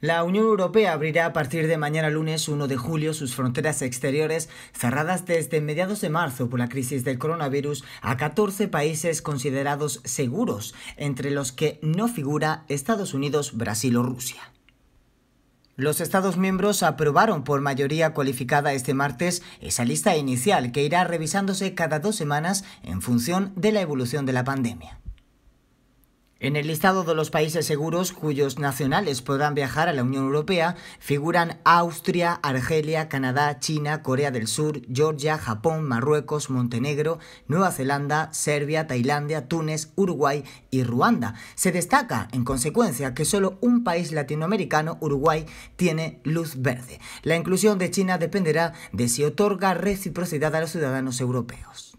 La Unión Europea abrirá a partir de mañana lunes 1 de julio sus fronteras exteriores cerradas desde mediados de marzo por la crisis del coronavirus a 14 países considerados seguros, entre los que no figura Estados Unidos, Brasil o Rusia. Los Estados miembros aprobaron por mayoría cualificada este martes esa lista inicial que irá revisándose cada dos semanas en función de la evolución de la pandemia. En el listado de los países seguros cuyos nacionales podrán viajar a la Unión Europea figuran Austria, Argelia, Canadá, China, Corea del Sur, Georgia, Japón, Marruecos, Montenegro, Nueva Zelanda, Serbia, Tailandia, Túnez, Uruguay y Ruanda. Se destaca, en consecuencia, que solo un país latinoamericano, Uruguay, tiene luz verde. La inclusión de China dependerá de si otorga reciprocidad a los ciudadanos europeos.